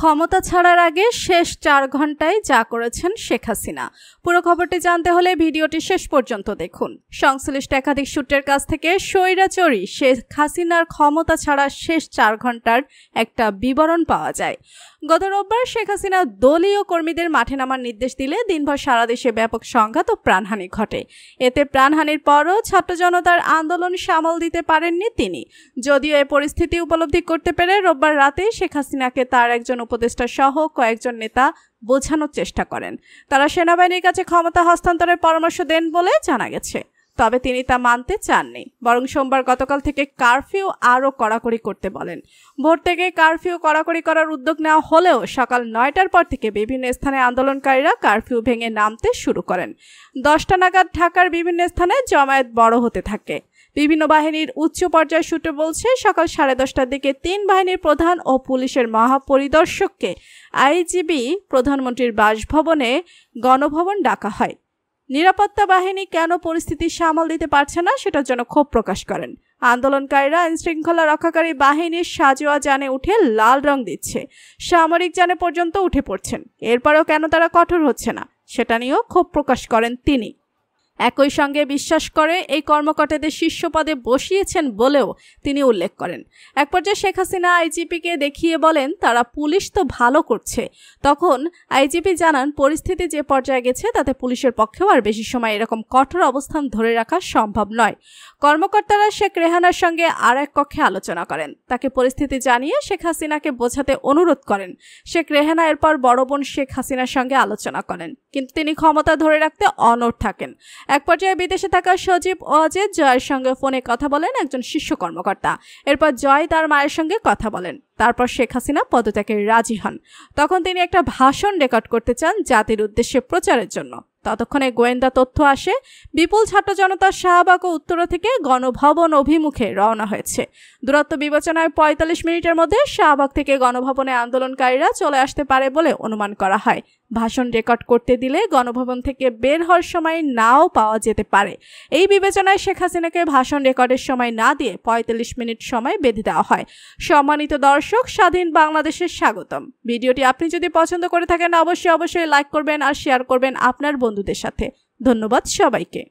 ক্ষমতা ছাড়ার আগে শেষ চার ঘন্টায় যা করেছেন শেখ হাসিনা পুরো খবরটি জানতে হলে ভিডিওটি শেষ পর্যন্ত দেখুন সংশ্লিষ্ট একাধিক সূত্রের কাছ থেকে স্বৈরাচরী শেখ হাসিনার ক্ষমতা ছাড়া শেষ চার ঘন্টার একটা বিবরণ পাওয়া যায় গত রোববার শেখ হাসিনা দলীয় কর্মীদের মাঠে নামার নির্দেশ দিলে দিনভর সারা দেশে ব্যাপক সংঘাত ও প্রাণহানি ঘটে এতে প্রাণহানির পরও ছাত্র জনতার আন্দোলন সামাল দিতে পারেননি তিনি যদিও এ পরিস্থিতি উপলব্ধি করতে পেরে রোববার রাতে শেখ হাসিনাকে তার একজন উপদেষ্টা সহ কয়েকজন নেতা বোঝানোর চেষ্টা করেন তারা সেনাবাহিনীর কাছে ক্ষমতা হস্তান্তরের পরামর্শ দেন বলে জানা গেছে তবে তিনি তা মানতে চাননি বরং সোমবার গতকাল থেকে কারফিউ আরও কড়াকড়ি করতে বলেন ভোর থেকে কারফিউ কড়াকড়ি করার উদ্যোগ নেওয়া হলেও সকাল নয়টার পর থেকে বিভিন্ন স্থানে আন্দোলনকারীরা কারফিউ ভেঙে নামতে শুরু করেন দশটা নাগাদ ঢাকার বিভিন্ন স্থানে জমায়েত বড় হতে থাকে বিভিন্ন বাহিনীর উচ্চ পর্যায়ের সূত্র বলছে সকাল সাড়ে দশটার দিকে তিন বাহিনীর প্রধান ও পুলিশের মহাপরিদর্শককে আইজিবি প্রধানমন্ত্রীর বাসভবনে গণভবন ডাকা হয় নিরাপত্তা বাহিনী কেন পরিস্থিতি সামাল দিতে পারছে না সেটার জন্য ক্ষোভ প্রকাশ করেন আন্দোলনকারীরা আইন শৃঙ্খলা রক্ষাকারী বাহিনীর সাজোয়া জানে উঠে লাল রং দিচ্ছে সামরিক জানে পর্যন্ত উঠে পড়ছেন এরপরেও কেন তারা কঠোর হচ্ছে না সেটা নিয়েও ক্ষোভ প্রকাশ করেন তিনি একই সঙ্গে বিশ্বাস করে এই কর্মকর্তাদের শীর্ষ পদে বসিয়েছেন বলেও তিনি উল্লেখ করেন এক পর্যায়ে শেখ হাসিনা আইজিপিকে দেখিয়ে বলেন তারা পুলিশ তো ভালো করছে তখন আইজিপি জানান পরিস্থিতি যে পর্যায়ে গেছে তাতে পুলিশের পক্ষেও আর বেশি সময় এরকম কঠোর অবস্থান ধরে রাখা সম্ভব নয় কর্মকর্তারা শেখ রেহানার সঙ্গে আর এক কক্ষে আলোচনা করেন তাকে পরিস্থিতি জানিয়ে শেখ হাসিনাকে বোঝাতে অনুরোধ করেন শেখ রেহানা এরপর বড় বোন শেখ হাসিনার সঙ্গে আলোচনা করেন কিন্তু তিনি ক্ষমতা ধরে রাখতে অনড় থাকেন এক পর্যায়ে বিদেশে থাকা সজীব অজিত জয়ের সঙ্গে ফোনে কথা বলেন একজন শীর্ষ কর্মকর্তা এরপর জয় তার মায়ের সঙ্গে কথা বলেন তারপর শেখ হাসিনা পদত্যাগে রাজি হন তখন তিনি একটা ভাষণ রেকর্ড করতে চান জাতির উদ্দেশ্যে প্রচারের জন্য ততক্ষণে গোয়েন্দা তথ্য আসে বিপুল ছাত্র জনতা শাহবাগ ও উত্তর থেকে গণভবন অভিমুখে রওনা হয়েছে দূরত্ব বিবেচনায় পঁয়তাল্লিশ মিনিটের মধ্যে শাহবাগ থেকে গণভবনে আন্দোলনকারীরা চলে আসতে পারে বলে অনুমান করা হয় ভাষণ রেকর্ড করতে দিলে গণভবন থেকে বের হওয়ার সময় নাও পাওয়া যেতে পারে এই বিবেচনায় শেখ হাসিনাকে ভাষণ রেকর্ডের সময় না দিয়ে পঁয়তাল্লিশ মিনিট সময় বেঁধে দেওয়া হয় সম্মানিত দর্শক স্বাধীন বাংলাদেশের স্বাগতম ভিডিওটি আপনি যদি পছন্দ করে থাকেন অবশ্যই অবশ্যই লাইক করবেন আর শেয়ার করবেন আপনার বন্ধুদের সাথে ধন্যবাদ সবাইকে